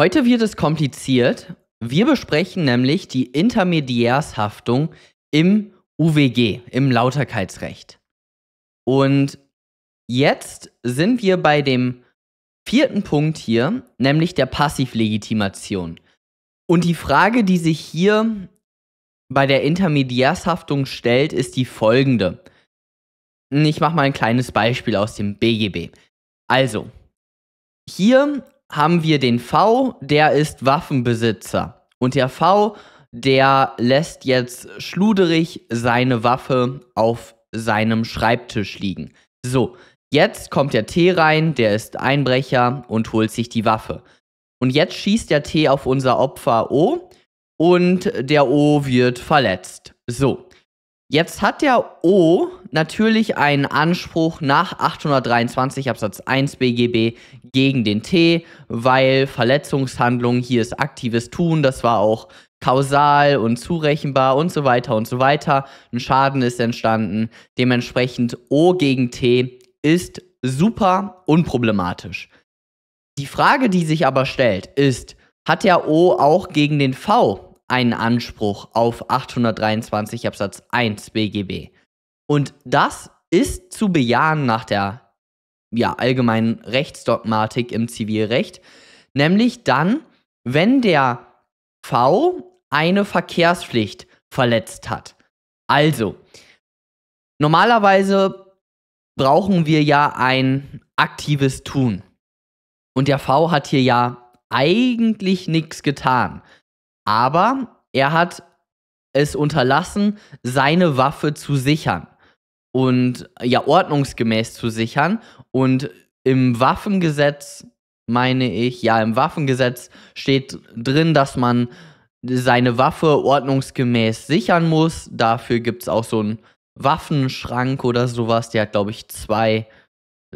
Heute wird es kompliziert. Wir besprechen nämlich die Intermediärshaftung im UWG, im Lauterkeitsrecht. Und jetzt sind wir bei dem vierten Punkt hier, nämlich der Passivlegitimation. Und die Frage, die sich hier bei der Intermediärshaftung stellt, ist die folgende. Ich mache mal ein kleines Beispiel aus dem BGB. Also, hier haben wir den V, der ist Waffenbesitzer. Und der V, der lässt jetzt schluderig seine Waffe auf seinem Schreibtisch liegen. So, jetzt kommt der T rein, der ist Einbrecher und holt sich die Waffe. Und jetzt schießt der T auf unser Opfer O und der O wird verletzt. So, Jetzt hat der O natürlich einen Anspruch nach 823 Absatz 1 BGB gegen den T, weil Verletzungshandlung hier ist aktives Tun, das war auch kausal und zurechenbar und so weiter und so weiter. Ein Schaden ist entstanden. Dementsprechend O gegen T ist super unproblematisch. Die Frage, die sich aber stellt, ist, hat der O auch gegen den V einen Anspruch auf 823 Absatz 1 BGB. Und das ist zu bejahen nach der ja, allgemeinen Rechtsdogmatik im Zivilrecht, nämlich dann, wenn der V eine Verkehrspflicht verletzt hat. Also, normalerweise brauchen wir ja ein aktives Tun. Und der V hat hier ja eigentlich nichts getan aber er hat es unterlassen, seine Waffe zu sichern und ja ordnungsgemäß zu sichern und im Waffengesetz meine ich, ja, im Waffengesetz steht drin, dass man seine Waffe ordnungsgemäß sichern muss. Dafür gibt es auch so einen Waffenschrank oder sowas. Der hat, glaube ich, zwei,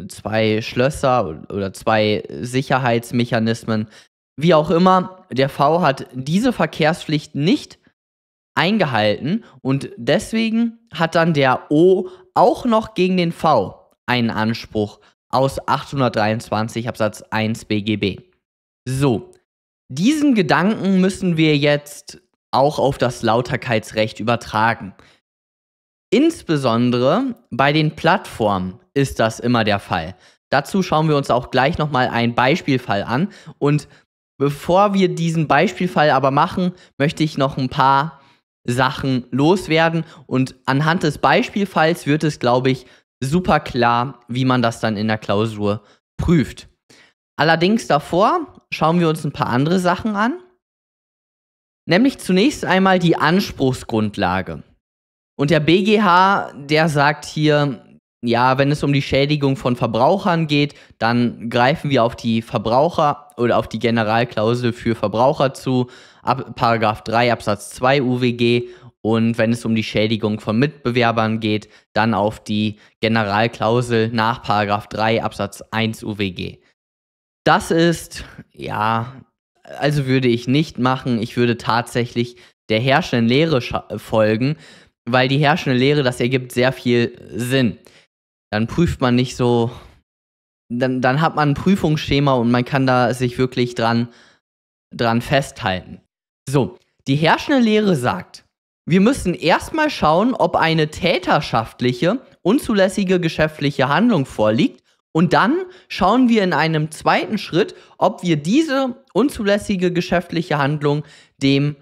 zwei Schlösser oder zwei Sicherheitsmechanismen, wie auch immer, der V hat diese Verkehrspflicht nicht eingehalten und deswegen hat dann der O auch noch gegen den V einen Anspruch aus 823 Absatz 1 BGB. So, diesen Gedanken müssen wir jetzt auch auf das Lauterkeitsrecht übertragen. Insbesondere bei den Plattformen ist das immer der Fall. Dazu schauen wir uns auch gleich nochmal einen Beispielfall an und Bevor wir diesen Beispielfall aber machen, möchte ich noch ein paar Sachen loswerden und anhand des Beispielfalls wird es, glaube ich, super klar, wie man das dann in der Klausur prüft. Allerdings davor schauen wir uns ein paar andere Sachen an, nämlich zunächst einmal die Anspruchsgrundlage. Und der BGH, der sagt hier, ja, wenn es um die Schädigung von Verbrauchern geht, dann greifen wir auf die Verbraucher, oder auf die Generalklausel für Verbraucher zu, ab, Paragraph 3 Absatz 2 UWG und wenn es um die Schädigung von Mitbewerbern geht, dann auf die Generalklausel nach Paragraph 3 Absatz 1 UWG. Das ist, ja, also würde ich nicht machen, ich würde tatsächlich der herrschenden Lehre folgen, weil die herrschende Lehre, das ergibt sehr viel Sinn. Dann prüft man nicht so dann, dann hat man ein Prüfungsschema und man kann da sich wirklich dran, dran festhalten. So, die herrschende Lehre sagt, wir müssen erstmal schauen, ob eine täterschaftliche, unzulässige geschäftliche Handlung vorliegt und dann schauen wir in einem zweiten Schritt, ob wir diese unzulässige geschäftliche Handlung dem,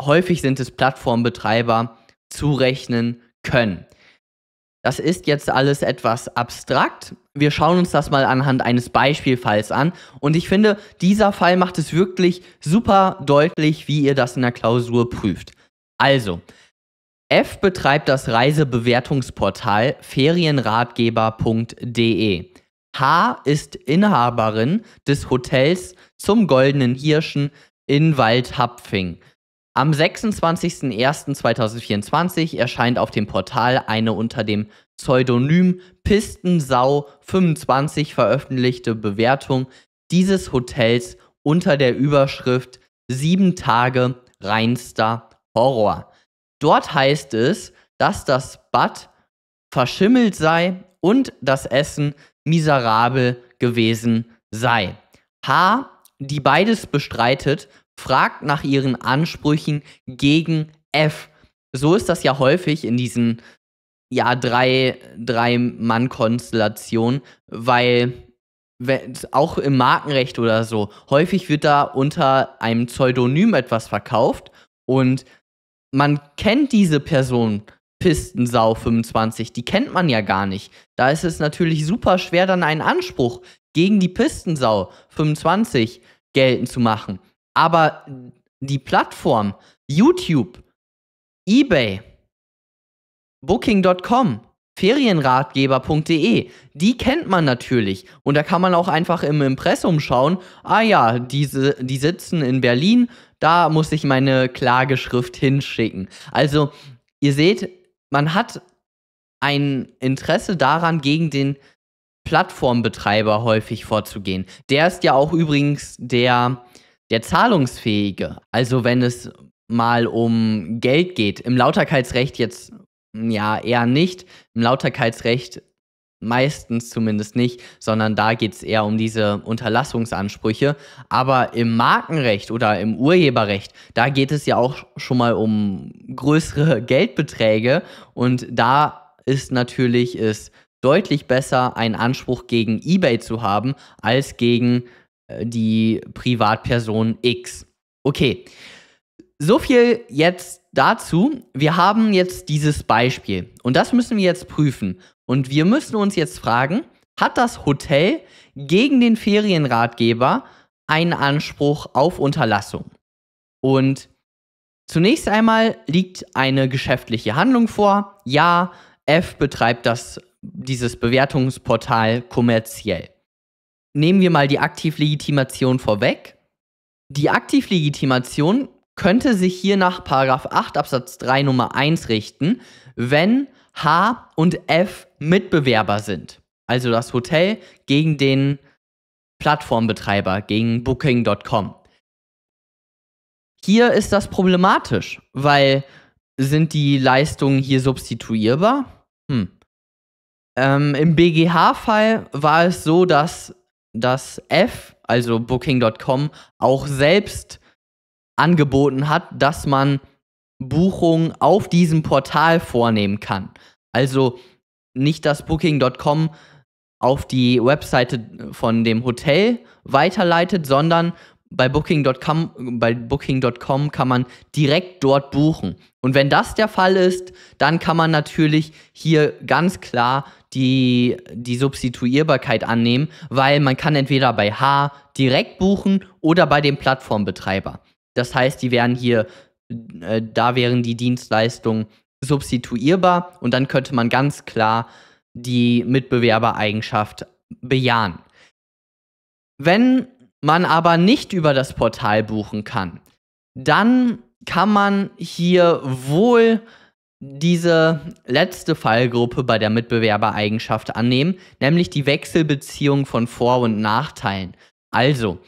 häufig sind es Plattformbetreiber, zurechnen können. Das ist jetzt alles etwas abstrakt. Wir schauen uns das mal anhand eines Beispielfalls an. Und ich finde, dieser Fall macht es wirklich super deutlich, wie ihr das in der Klausur prüft. Also, F betreibt das Reisebewertungsportal ferienratgeber.de. H ist Inhaberin des Hotels zum Goldenen Hirschen in Waldhapfing. Am 26.01.2024 erscheint auf dem Portal eine unter dem Pseudonym Pistensau25 veröffentlichte Bewertung dieses Hotels unter der Überschrift 7 Tage reinster Horror. Dort heißt es, dass das Bad verschimmelt sei und das Essen miserabel gewesen sei. H, die beides bestreitet, fragt nach ihren Ansprüchen gegen F. So ist das ja häufig in diesen ja, drei, drei Mann-Konstellationen, weil auch im Markenrecht oder so, häufig wird da unter einem Pseudonym etwas verkauft und man kennt diese Person, Pistensau 25, die kennt man ja gar nicht. Da ist es natürlich super schwer, dann einen Anspruch gegen die Pistensau 25 geltend zu machen. Aber die Plattform YouTube, eBay, Booking.com, Ferienratgeber.de, die kennt man natürlich. Und da kann man auch einfach im Impressum schauen, ah ja, diese, die sitzen in Berlin, da muss ich meine Klageschrift hinschicken. Also, ihr seht, man hat ein Interesse daran, gegen den Plattformbetreiber häufig vorzugehen. Der ist ja auch übrigens der der Zahlungsfähige, also wenn es mal um Geld geht, im Lauterkeitsrecht jetzt hm, ja eher nicht, im Lauterkeitsrecht meistens zumindest nicht, sondern da geht es eher um diese Unterlassungsansprüche. Aber im Markenrecht oder im Urheberrecht, da geht es ja auch schon mal um größere Geldbeträge und da ist natürlich es deutlich besser, einen Anspruch gegen eBay zu haben, als gegen äh, die Privatperson X. Okay, so viel jetzt dazu. Wir haben jetzt dieses Beispiel und das müssen wir jetzt prüfen. Und wir müssen uns jetzt fragen, hat das Hotel gegen den Ferienratgeber einen Anspruch auf Unterlassung? Und zunächst einmal liegt eine geschäftliche Handlung vor. Ja, F betreibt das, dieses Bewertungsportal kommerziell nehmen wir mal die Aktivlegitimation vorweg. Die Aktivlegitimation könnte sich hier nach 8 Absatz 3 Nummer 1 richten, wenn H und F Mitbewerber sind. Also das Hotel gegen den Plattformbetreiber, gegen Booking.com. Hier ist das problematisch, weil sind die Leistungen hier substituierbar? Hm. Ähm, Im BGH-Fall war es so, dass dass F, also Booking.com, auch selbst angeboten hat, dass man Buchungen auf diesem Portal vornehmen kann. Also nicht, dass Booking.com auf die Webseite von dem Hotel weiterleitet, sondern bei Booking.com, bei Booking.com kann man direkt dort buchen. Und wenn das der Fall ist, dann kann man natürlich hier ganz klar die, die Substituierbarkeit annehmen, weil man kann entweder bei H direkt buchen oder bei dem Plattformbetreiber. Das heißt, die wären hier, äh, da wären die Dienstleistungen substituierbar und dann könnte man ganz klar die Mitbewerbereigenschaft bejahen. Wenn man aber nicht über das Portal buchen kann, dann kann man hier wohl diese letzte Fallgruppe bei der Mitbewerbereigenschaft annehmen, nämlich die Wechselbeziehung von Vor- und Nachteilen. Also,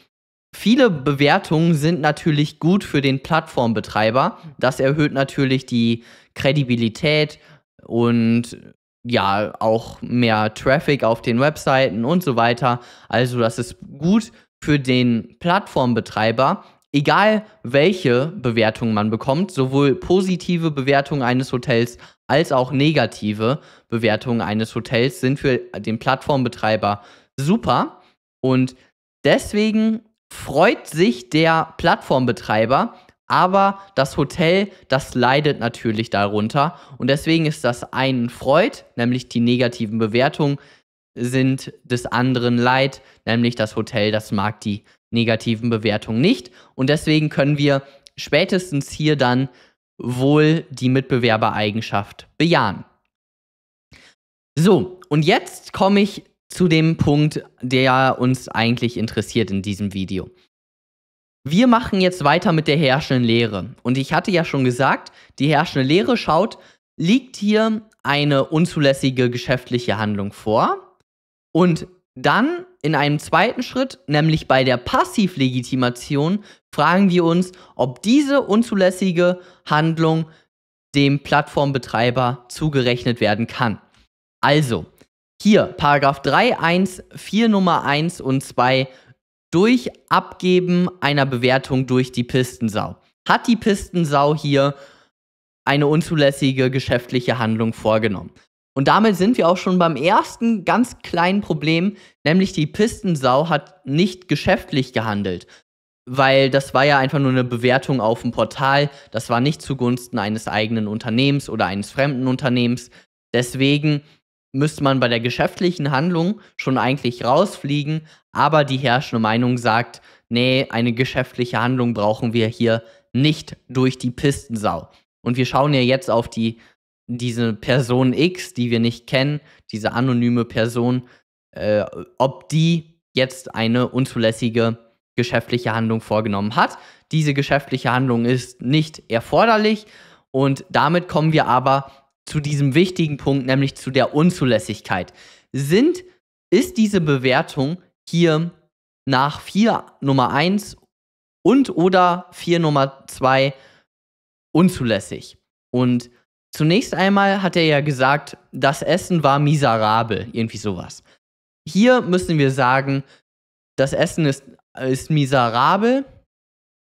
viele Bewertungen sind natürlich gut für den Plattformbetreiber. Das erhöht natürlich die Kredibilität und ja, auch mehr Traffic auf den Webseiten und so weiter. Also, das ist gut für den Plattformbetreiber, egal welche Bewertung man bekommt, sowohl positive Bewertungen eines Hotels als auch negative Bewertungen eines Hotels sind für den Plattformbetreiber super. Und deswegen freut sich der Plattformbetreiber, aber das Hotel, das leidet natürlich darunter. Und deswegen ist das einen freut, nämlich die negativen Bewertungen, sind des anderen leid, nämlich das Hotel, das mag die negativen Bewertungen nicht. Und deswegen können wir spätestens hier dann wohl die Mitbewerbereigenschaft bejahen. So, und jetzt komme ich zu dem Punkt, der uns eigentlich interessiert in diesem Video. Wir machen jetzt weiter mit der herrschenden Lehre. Und ich hatte ja schon gesagt, die herrschende Lehre schaut, liegt hier eine unzulässige geschäftliche Handlung vor? Und dann in einem zweiten Schritt, nämlich bei der Passivlegitimation, fragen wir uns, ob diese unzulässige Handlung dem Plattformbetreiber zugerechnet werden kann. Also, hier, Paragraph 3, 1, 4 Nummer 1 und 2, durch Abgeben einer Bewertung durch die Pistensau. Hat die Pistensau hier eine unzulässige geschäftliche Handlung vorgenommen? Und damit sind wir auch schon beim ersten ganz kleinen Problem, nämlich die Pistensau hat nicht geschäftlich gehandelt. Weil das war ja einfach nur eine Bewertung auf dem Portal, das war nicht zugunsten eines eigenen Unternehmens oder eines fremden Unternehmens. Deswegen müsste man bei der geschäftlichen Handlung schon eigentlich rausfliegen, aber die herrschende Meinung sagt, nee, eine geschäftliche Handlung brauchen wir hier nicht durch die Pistensau. Und wir schauen ja jetzt auf die diese Person X, die wir nicht kennen, diese anonyme Person, äh, ob die jetzt eine unzulässige geschäftliche Handlung vorgenommen hat. Diese geschäftliche Handlung ist nicht erforderlich und damit kommen wir aber zu diesem wichtigen Punkt, nämlich zu der Unzulässigkeit. Sind, ist diese Bewertung hier nach 4 Nummer 1 und oder 4 Nummer 2 unzulässig? Und Zunächst einmal hat er ja gesagt, das Essen war miserabel, irgendwie sowas. Hier müssen wir sagen, das Essen ist, ist miserabel.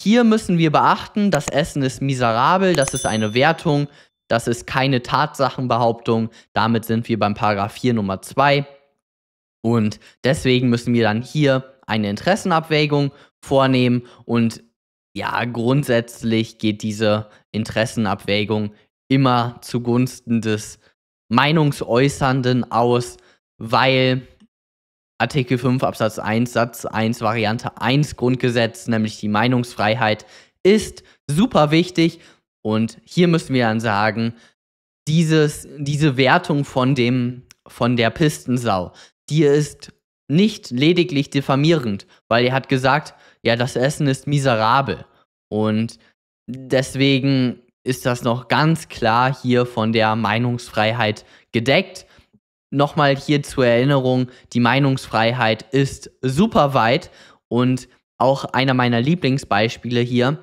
Hier müssen wir beachten, das Essen ist miserabel, das ist eine Wertung, das ist keine Tatsachenbehauptung. Damit sind wir beim Paragraph 4 Nummer 2. Und deswegen müssen wir dann hier eine Interessenabwägung vornehmen und ja, grundsätzlich geht diese Interessenabwägung immer zugunsten des Meinungsäußernden aus, weil Artikel 5 Absatz 1 Satz 1 Variante 1 Grundgesetz, nämlich die Meinungsfreiheit, ist super wichtig. Und hier müssen wir dann sagen, dieses, diese Wertung von, dem, von der Pistensau, die ist nicht lediglich diffamierend, weil er hat gesagt, ja, das Essen ist miserabel. Und deswegen ist das noch ganz klar hier von der Meinungsfreiheit gedeckt. Nochmal hier zur Erinnerung, die Meinungsfreiheit ist super weit und auch einer meiner Lieblingsbeispiele hier.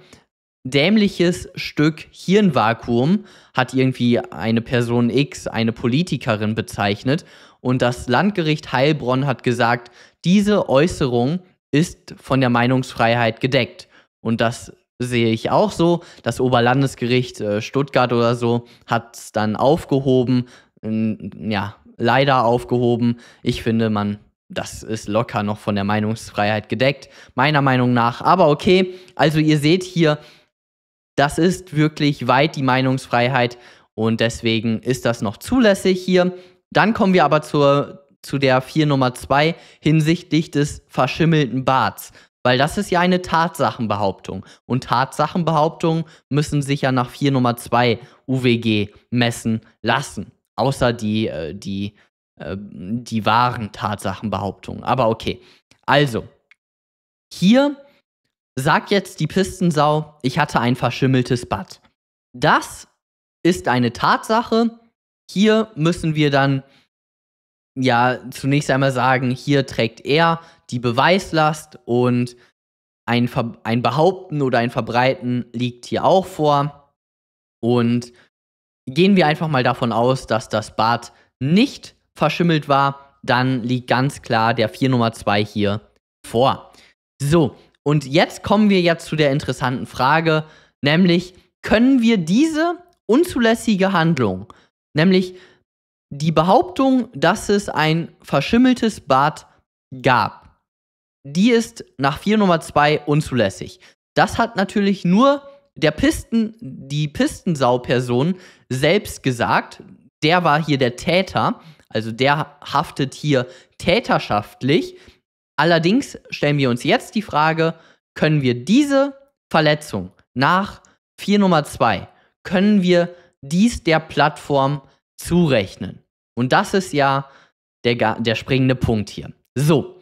Dämliches Stück Hirnvakuum hat irgendwie eine Person X, eine Politikerin bezeichnet und das Landgericht Heilbronn hat gesagt, diese Äußerung ist von der Meinungsfreiheit gedeckt. Und das sehe ich auch so. Das Oberlandesgericht äh, Stuttgart oder so hat es dann aufgehoben. In, ja, leider aufgehoben. Ich finde, man, das ist locker noch von der Meinungsfreiheit gedeckt, meiner Meinung nach. Aber okay, also ihr seht hier, das ist wirklich weit die Meinungsfreiheit und deswegen ist das noch zulässig hier. Dann kommen wir aber zur, zu der 4 Nummer 2 hinsichtlich des verschimmelten Barts. Weil das ist ja eine Tatsachenbehauptung. Und Tatsachenbehauptungen müssen sich ja nach 4 Nummer 2 UWG messen lassen. Außer die, äh, die, äh, die wahren Tatsachenbehauptungen. Aber okay. Also, hier sagt jetzt die Pistensau, ich hatte ein verschimmeltes Bad. Das ist eine Tatsache. Hier müssen wir dann ja zunächst einmal sagen, hier trägt er die Beweislast und ein, Ver ein Behaupten oder ein Verbreiten liegt hier auch vor. Und gehen wir einfach mal davon aus, dass das Bad nicht verschimmelt war, dann liegt ganz klar der 4 Nummer 2 hier vor. So, und jetzt kommen wir jetzt zu der interessanten Frage, nämlich können wir diese unzulässige Handlung, nämlich die Behauptung, dass es ein verschimmeltes Bad gab, die ist nach 4 Nummer 2 unzulässig. Das hat natürlich nur der Pisten, die Pistensau-Person selbst gesagt. Der war hier der Täter, also der haftet hier täterschaftlich. Allerdings stellen wir uns jetzt die Frage, können wir diese Verletzung nach 4 Nummer 2, können wir dies der Plattform zurechnen. Und das ist ja der, der springende Punkt hier. So,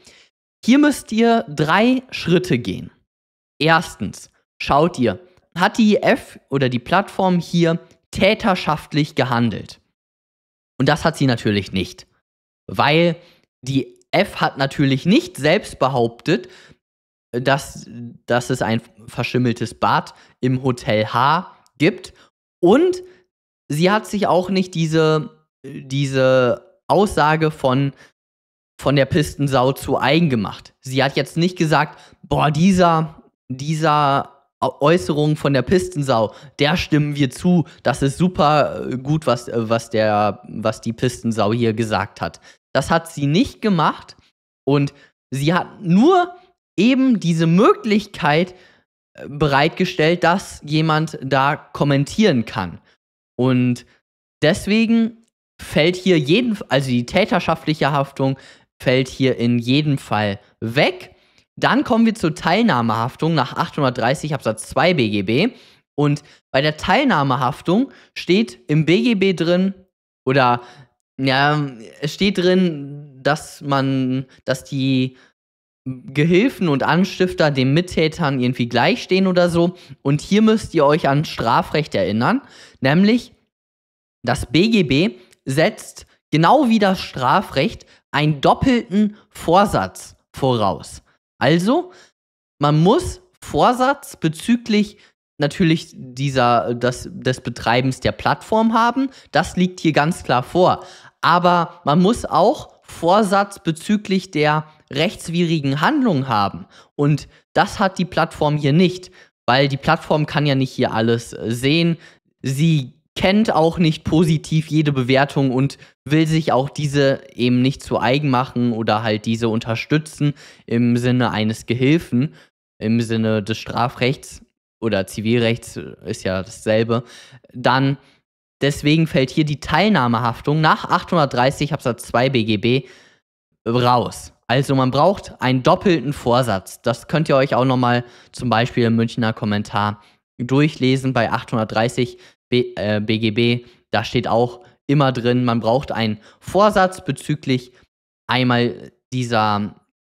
hier müsst ihr drei Schritte gehen. Erstens, schaut ihr, hat die IF e oder die Plattform hier täterschaftlich gehandelt? Und das hat sie natürlich nicht, weil die e F hat natürlich nicht selbst behauptet, dass, dass es ein verschimmeltes Bad im Hotel H gibt und sie hat sich auch nicht diese, diese Aussage von, von der Pistensau zu eigen gemacht. Sie hat jetzt nicht gesagt, boah, dieser, dieser Äußerung von der Pistensau, der stimmen wir zu, das ist super äh, gut, was, äh, was, der, was die Pistensau hier gesagt hat. Das hat sie nicht gemacht und sie hat nur eben diese Möglichkeit äh, bereitgestellt, dass jemand da kommentieren kann. Und deswegen fällt hier jeden, also die täterschaftliche Haftung fällt hier in jedem Fall weg. Dann kommen wir zur Teilnahmehaftung nach 830 Absatz 2 BGB. Und bei der Teilnahmehaftung steht im BGB drin, oder ja, es steht drin, dass man, dass die Gehilfen und Anstifter den Mittätern irgendwie gleichstehen oder so. Und hier müsst ihr euch an Strafrecht erinnern, nämlich das BGB setzt genau wie das Strafrecht einen doppelten Vorsatz voraus. Also, man muss Vorsatz bezüglich natürlich dieser, das, des Betreibens der Plattform haben. Das liegt hier ganz klar vor. Aber man muss auch Vorsatz bezüglich der rechtswidrigen Handlung haben. Und das hat die Plattform hier nicht, weil die Plattform kann ja nicht hier alles äh, sehen. Sie kennt auch nicht positiv jede Bewertung und will sich auch diese eben nicht zu eigen machen oder halt diese unterstützen im Sinne eines Gehilfen, im Sinne des Strafrechts oder Zivilrechts äh, ist ja dasselbe. Dann Deswegen fällt hier die Teilnahmehaftung nach 830 Absatz 2 BGB raus. Also man braucht einen doppelten Vorsatz. Das könnt ihr euch auch nochmal zum Beispiel im Münchner Kommentar durchlesen bei 830 B, äh, BGB. Da steht auch immer drin, man braucht einen Vorsatz bezüglich einmal dieser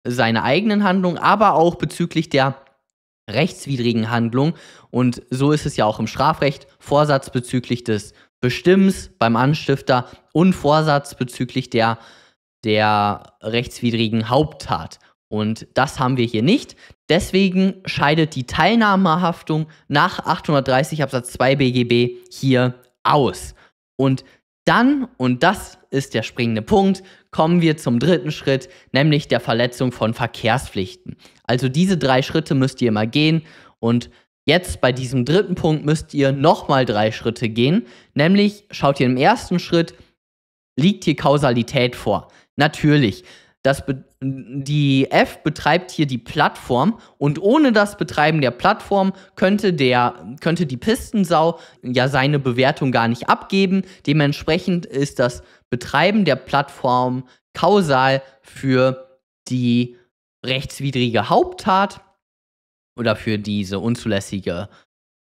seiner eigenen Handlung, aber auch bezüglich der rechtswidrigen Handlung. Und so ist es ja auch im Strafrecht. Vorsatz bezüglich des bestimmst beim Anstifter und Vorsatz bezüglich der, der rechtswidrigen Haupttat. Und das haben wir hier nicht. Deswegen scheidet die Teilnahmehaftung nach 830 Absatz 2 BGB hier aus. Und dann, und das ist der springende Punkt, kommen wir zum dritten Schritt, nämlich der Verletzung von Verkehrspflichten. Also diese drei Schritte müsst ihr immer gehen und Jetzt bei diesem dritten Punkt müsst ihr nochmal drei Schritte gehen, nämlich schaut ihr im ersten Schritt, liegt hier Kausalität vor? Natürlich. Das die F betreibt hier die Plattform und ohne das Betreiben der Plattform könnte, der, könnte die Pistensau ja seine Bewertung gar nicht abgeben. Dementsprechend ist das Betreiben der Plattform kausal für die rechtswidrige Haupttat oder für diese unzulässige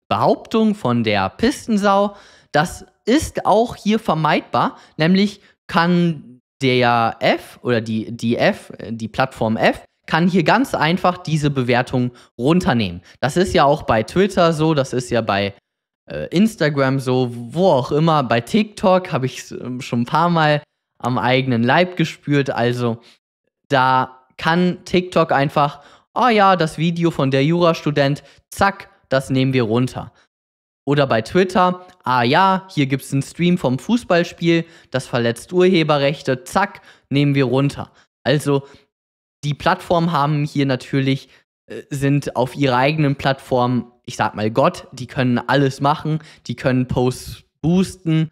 Behauptung von der Pistensau. Das ist auch hier vermeidbar, nämlich kann der F oder die, die F, äh, die Plattform F, kann hier ganz einfach diese Bewertung runternehmen. Das ist ja auch bei Twitter so, das ist ja bei äh, Instagram so, wo auch immer. Bei TikTok habe ich es ähm, schon ein paar Mal am eigenen Leib gespürt. Also da kann TikTok einfach ah oh ja, das Video von der Jurastudent, zack, das nehmen wir runter. Oder bei Twitter, ah ja, hier gibt es einen Stream vom Fußballspiel, das verletzt Urheberrechte, zack, nehmen wir runter. Also die Plattformen haben hier natürlich, äh, sind auf ihrer eigenen Plattform, ich sag mal Gott, die können alles machen, die können Posts boosten,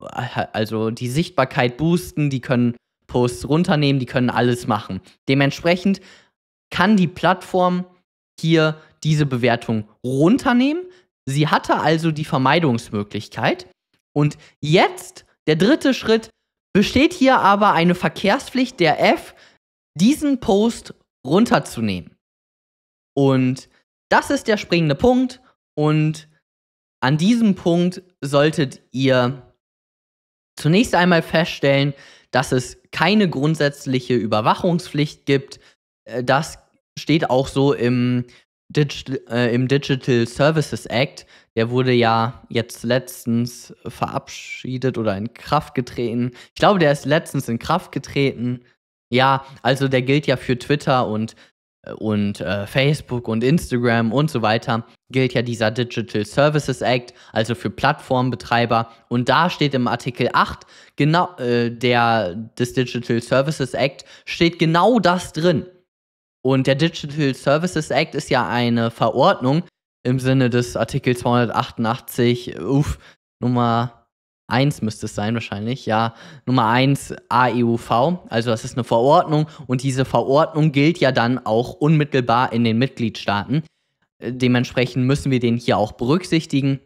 äh, also die Sichtbarkeit boosten, die können Posts runternehmen, die können alles machen. Dementsprechend kann die Plattform hier diese Bewertung runternehmen. Sie hatte also die Vermeidungsmöglichkeit. Und jetzt, der dritte Schritt, besteht hier aber eine Verkehrspflicht der F, diesen Post runterzunehmen. Und das ist der springende Punkt. Und an diesem Punkt solltet ihr zunächst einmal feststellen, dass es keine grundsätzliche Überwachungspflicht gibt, äh, das steht auch so im, Digital, äh, im Digital Services Act. Der wurde ja jetzt letztens verabschiedet oder in Kraft getreten. Ich glaube, der ist letztens in Kraft getreten. Ja, also der gilt ja für Twitter und, äh, und äh, Facebook und Instagram und so weiter. Gilt ja dieser Digital Services Act, also für Plattformbetreiber. Und da steht im Artikel 8 genau, äh, der, des Digital Services Act steht genau das drin und der Digital Services Act ist ja eine Verordnung im Sinne des Artikel 288, uff, Nummer 1 müsste es sein wahrscheinlich, ja, Nummer 1 AEUV, also das ist eine Verordnung und diese Verordnung gilt ja dann auch unmittelbar in den Mitgliedstaaten. Äh, dementsprechend müssen wir den hier auch berücksichtigen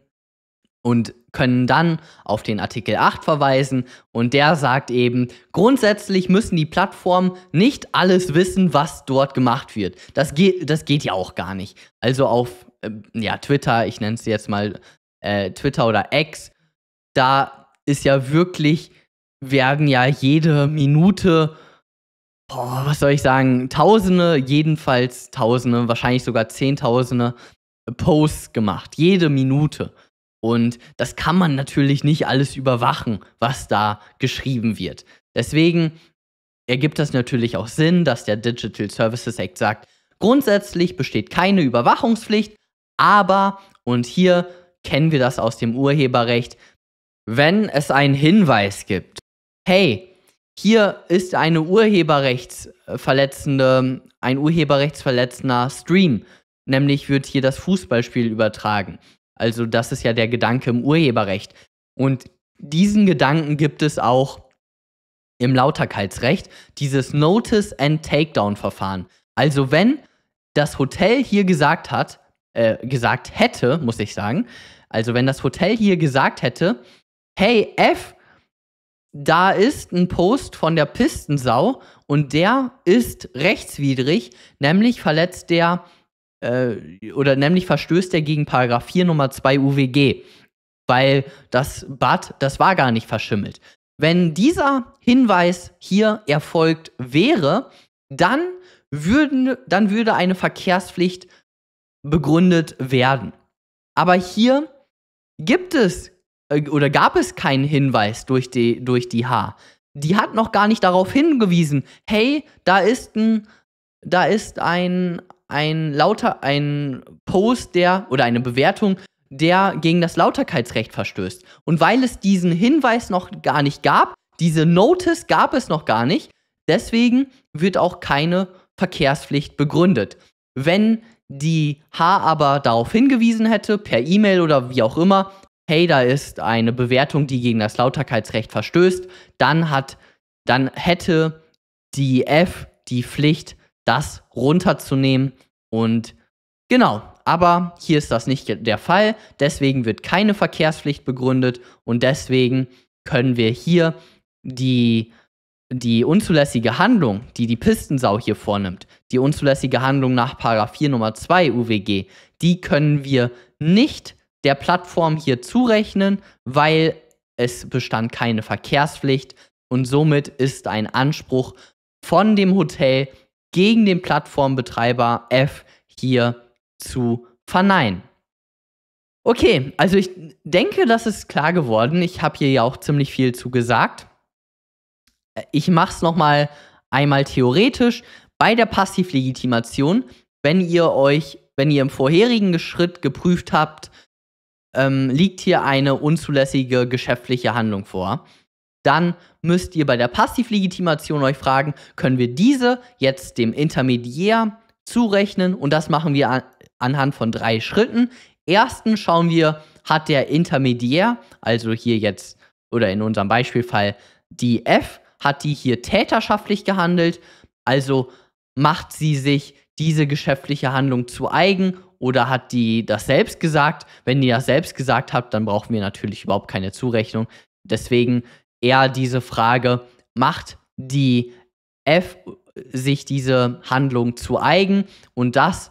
und können dann auf den Artikel 8 verweisen und der sagt eben, grundsätzlich müssen die Plattformen nicht alles wissen, was dort gemacht wird. Das geht, das geht ja auch gar nicht. Also auf äh, ja, Twitter, ich nenne es jetzt mal äh, Twitter oder X, da ist ja wirklich, werden ja jede Minute, boah, was soll ich sagen, Tausende, jedenfalls Tausende, wahrscheinlich sogar Zehntausende Posts gemacht. Jede Minute. Und das kann man natürlich nicht alles überwachen, was da geschrieben wird. Deswegen ergibt das natürlich auch Sinn, dass der Digital Services Act sagt, grundsätzlich besteht keine Überwachungspflicht, aber, und hier kennen wir das aus dem Urheberrecht, wenn es einen Hinweis gibt, hey, hier ist eine urheberrechtsverletzende, ein urheberrechtsverletzender Stream, nämlich wird hier das Fußballspiel übertragen. Also das ist ja der Gedanke im Urheberrecht. Und diesen Gedanken gibt es auch im Lauterkeitsrecht, dieses Notice and Takedown-Verfahren. Also wenn das Hotel hier gesagt hat, äh, gesagt hätte, muss ich sagen, also wenn das Hotel hier gesagt hätte, hey F, da ist ein Post von der Pistensau und der ist rechtswidrig, nämlich verletzt der äh, oder nämlich verstößt er gegen Paragraph 4 Nummer 2 UWG, weil das Bad, das war gar nicht verschimmelt. Wenn dieser Hinweis hier erfolgt wäre, dann, würden, dann würde eine Verkehrspflicht begründet werden. Aber hier gibt es äh, oder gab es keinen Hinweis durch die, durch die H. Die hat noch gar nicht darauf hingewiesen, hey, da ist ein, da ist ein, ein lauter ein Post, der oder eine Bewertung, der gegen das Lauterkeitsrecht verstößt. Und weil es diesen Hinweis noch gar nicht gab, diese Notice gab es noch gar nicht, deswegen wird auch keine Verkehrspflicht begründet. Wenn die H aber darauf hingewiesen hätte, per E-Mail oder wie auch immer, hey, da ist eine Bewertung, die gegen das Lauterkeitsrecht verstößt, dann hat, dann hätte die F die Pflicht, das runterzunehmen. Und genau, aber hier ist das nicht der Fall. Deswegen wird keine Verkehrspflicht begründet und deswegen können wir hier die, die unzulässige Handlung, die die Pistensau hier vornimmt, die unzulässige Handlung nach 4 Nummer 2 UWG, die können wir nicht der Plattform hier zurechnen, weil es bestand keine Verkehrspflicht und somit ist ein Anspruch von dem Hotel gegen den Plattformbetreiber F hier zu verneinen. Okay, also ich denke, das ist klar geworden. Ich habe hier ja auch ziemlich viel zu gesagt. Ich mache es nochmal einmal theoretisch. Bei der Passivlegitimation, wenn ihr euch, wenn ihr im vorherigen Schritt geprüft habt, ähm, liegt hier eine unzulässige geschäftliche Handlung vor dann müsst ihr bei der Passivlegitimation euch fragen, können wir diese jetzt dem Intermediär zurechnen? Und das machen wir an, anhand von drei Schritten. Erstens schauen wir, hat der Intermediär, also hier jetzt oder in unserem Beispielfall die F, hat die hier täterschaftlich gehandelt, also macht sie sich diese geschäftliche Handlung zu eigen oder hat die das selbst gesagt? Wenn die das selbst gesagt hat, dann brauchen wir natürlich überhaupt keine Zurechnung. Deswegen eher diese Frage, macht die F sich diese Handlung zu eigen und das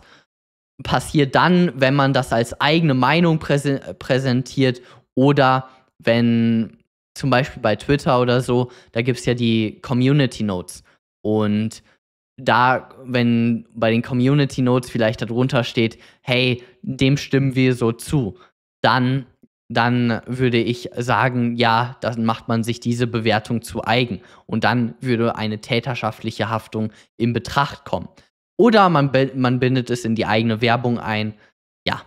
passiert dann, wenn man das als eigene Meinung präsen präsentiert oder wenn zum Beispiel bei Twitter oder so, da gibt es ja die Community Notes und da, wenn bei den Community Notes vielleicht darunter steht, hey, dem stimmen wir so zu, dann dann würde ich sagen, ja, dann macht man sich diese Bewertung zu eigen und dann würde eine täterschaftliche Haftung in Betracht kommen. Oder man, man bindet es in die eigene Werbung ein. Ja,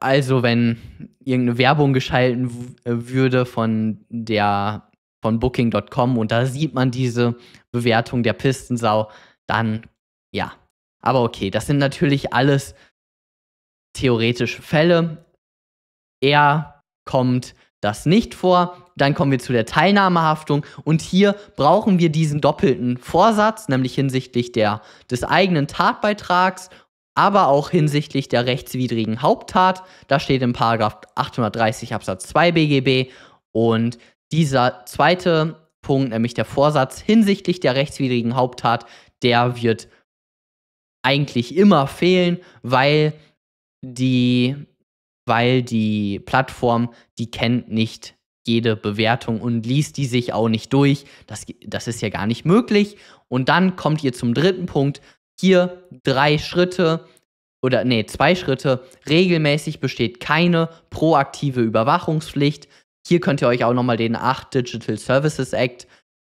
also wenn irgendeine Werbung geschalten äh, würde von der von booking.com und da sieht man diese Bewertung der Pistensau, dann ja. Aber okay, das sind natürlich alles theoretische Fälle. Er kommt das nicht vor. Dann kommen wir zu der Teilnahmehaftung und hier brauchen wir diesen doppelten Vorsatz, nämlich hinsichtlich der, des eigenen Tatbeitrags, aber auch hinsichtlich der rechtswidrigen Haupttat. Das steht im 830 Absatz 2 BGB und dieser zweite Punkt, nämlich der Vorsatz hinsichtlich der rechtswidrigen Haupttat, der wird eigentlich immer fehlen, weil die weil die Plattform, die kennt nicht jede Bewertung und liest die sich auch nicht durch. Das, das ist ja gar nicht möglich. Und dann kommt ihr zum dritten Punkt. Hier drei Schritte oder nee, zwei Schritte. Regelmäßig besteht keine proaktive Überwachungspflicht. Hier könnt ihr euch auch nochmal den 8 Digital Services Act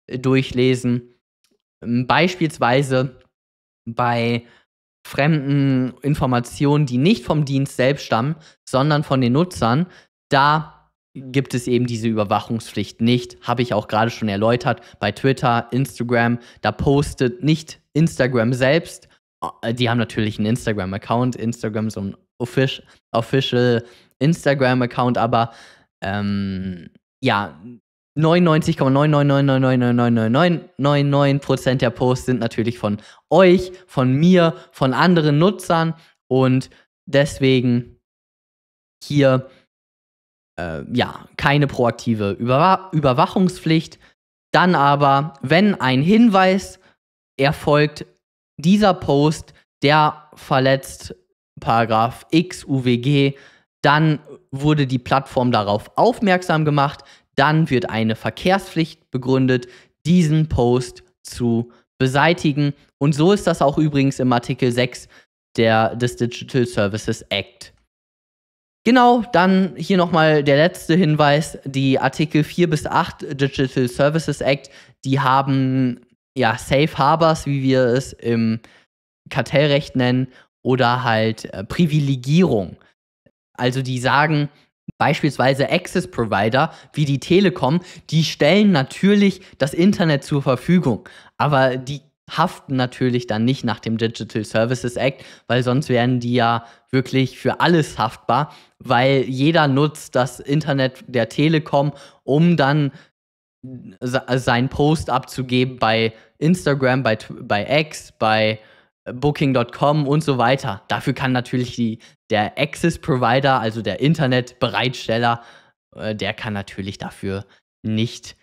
äh, durchlesen. Ähm, beispielsweise bei fremden Informationen, die nicht vom Dienst selbst stammen, sondern von den Nutzern, da gibt es eben diese Überwachungspflicht nicht. Habe ich auch gerade schon erläutert. Bei Twitter, Instagram, da postet nicht Instagram selbst. Äh, die haben natürlich einen Instagram-Account, Instagram so ein official Instagram-Account, aber ähm, ja, 99,999999999% der Posts sind natürlich von euch, von mir, von anderen Nutzern und deswegen hier äh, ja keine proaktive Über Überwachungspflicht. Dann aber, wenn ein Hinweis erfolgt, dieser Post, der verletzt Paragraph X UWG, dann wurde die Plattform darauf aufmerksam gemacht dann wird eine Verkehrspflicht begründet, diesen Post zu beseitigen. Und so ist das auch übrigens im Artikel 6 der, des Digital Services Act. Genau, dann hier nochmal der letzte Hinweis. Die Artikel 4 bis 8 Digital Services Act, die haben ja Safe Harbors, wie wir es im Kartellrecht nennen, oder halt äh, Privilegierung. Also die sagen, Beispielsweise Access-Provider wie die Telekom, die stellen natürlich das Internet zur Verfügung, aber die haften natürlich dann nicht nach dem Digital Services Act, weil sonst wären die ja wirklich für alles haftbar, weil jeder nutzt das Internet der Telekom, um dann seinen Post abzugeben bei Instagram, bei, bei X, bei Booking.com und so weiter. Dafür kann natürlich die, der Access Provider, also der Internetbereitsteller, äh, der kann natürlich dafür nicht.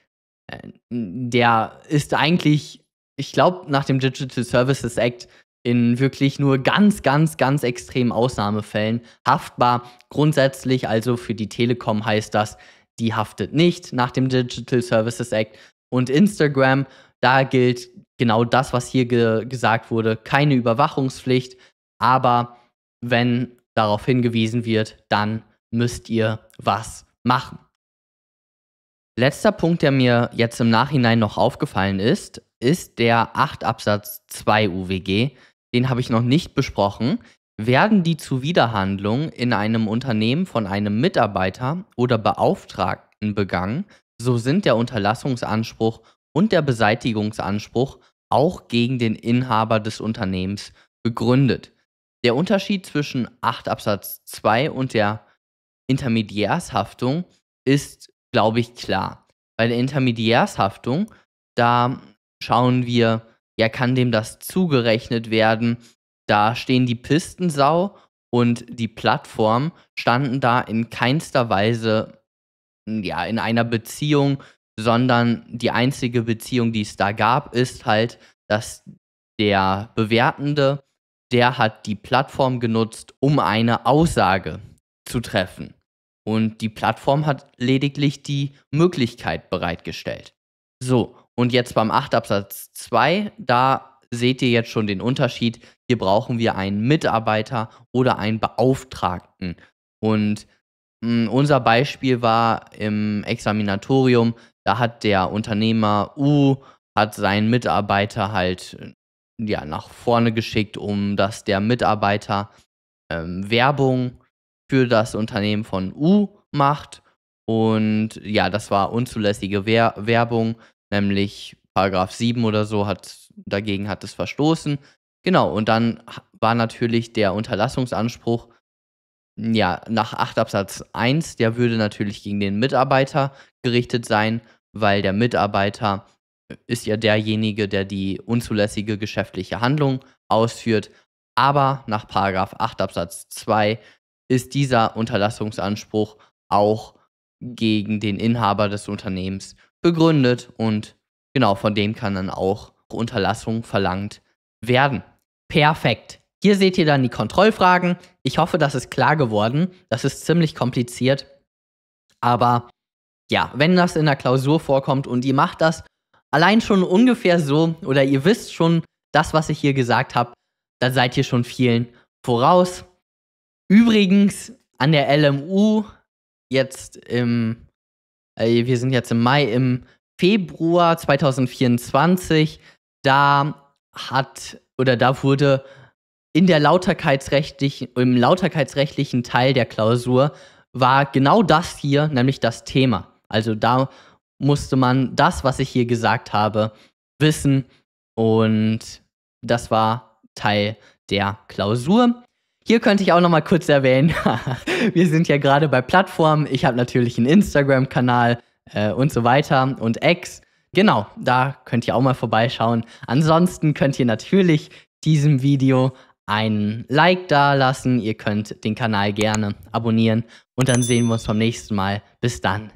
Äh, der ist eigentlich, ich glaube, nach dem Digital Services Act in wirklich nur ganz, ganz, ganz extremen Ausnahmefällen haftbar. Grundsätzlich also für die Telekom heißt das, die haftet nicht nach dem Digital Services Act. Und Instagram, da gilt genau das, was hier ge gesagt wurde, keine Überwachungspflicht, aber wenn darauf hingewiesen wird, dann müsst ihr was machen. Letzter Punkt, der mir jetzt im Nachhinein noch aufgefallen ist, ist der 8 Absatz 2 UWG. Den habe ich noch nicht besprochen. Werden die Zuwiderhandlungen in einem Unternehmen von einem Mitarbeiter oder Beauftragten begangen, so sind der Unterlassungsanspruch und der Beseitigungsanspruch auch gegen den Inhaber des Unternehmens begründet. Der Unterschied zwischen 8 Absatz 2 und der Intermediärshaftung ist, glaube ich, klar. Bei der Intermediärshaftung, da schauen wir, ja, kann dem das zugerechnet werden? Da stehen die Pistensau und die Plattform standen da in keinster Weise ja, in einer Beziehung sondern die einzige Beziehung, die es da gab, ist halt, dass der Bewertende, der hat die Plattform genutzt, um eine Aussage zu treffen. Und die Plattform hat lediglich die Möglichkeit bereitgestellt. So, und jetzt beim 8 Absatz 2, da seht ihr jetzt schon den Unterschied. Hier brauchen wir einen Mitarbeiter oder einen Beauftragten. Und mm, unser Beispiel war im Examinatorium, da hat der Unternehmer U hat seinen Mitarbeiter halt äh, ja nach vorne geschickt, um dass der Mitarbeiter ähm, Werbung für das Unternehmen von U macht und ja, das war unzulässige Wer Werbung, nämlich Paragraph 7 oder so hat dagegen hat es verstoßen. Genau, und dann war natürlich der Unterlassungsanspruch ja, nach 8 Absatz 1, der würde natürlich gegen den Mitarbeiter gerichtet sein, weil der Mitarbeiter äh, ist ja derjenige, der die unzulässige geschäftliche Handlung ausführt. Aber nach 8 Absatz 2 ist dieser Unterlassungsanspruch auch gegen den Inhaber des Unternehmens begründet und genau von dem kann dann auch Unterlassung verlangt werden. Perfekt. Hier seht ihr dann die Kontrollfragen. Ich hoffe, das ist klar geworden. Das ist ziemlich kompliziert. Aber ja, wenn das in der Klausur vorkommt und ihr macht das allein schon ungefähr so oder ihr wisst schon das, was ich hier gesagt habe, dann seid ihr schon vielen voraus. Übrigens an der LMU jetzt im, äh, wir sind jetzt im Mai, im Februar 2024, da hat oder da wurde in der lauterkeitsrechtlichen, im lauterkeitsrechtlichen Teil der Klausur war genau das hier, nämlich das Thema. Also da musste man das, was ich hier gesagt habe, wissen und das war Teil der Klausur. Hier könnte ich auch noch mal kurz erwähnen, wir sind ja gerade bei Plattformen. Ich habe natürlich einen Instagram-Kanal äh, und so weiter und X. Genau, da könnt ihr auch mal vorbeischauen. Ansonsten könnt ihr natürlich diesem Video ein Like da lassen. Ihr könnt den Kanal gerne abonnieren und dann sehen wir uns beim nächsten Mal. Bis dann.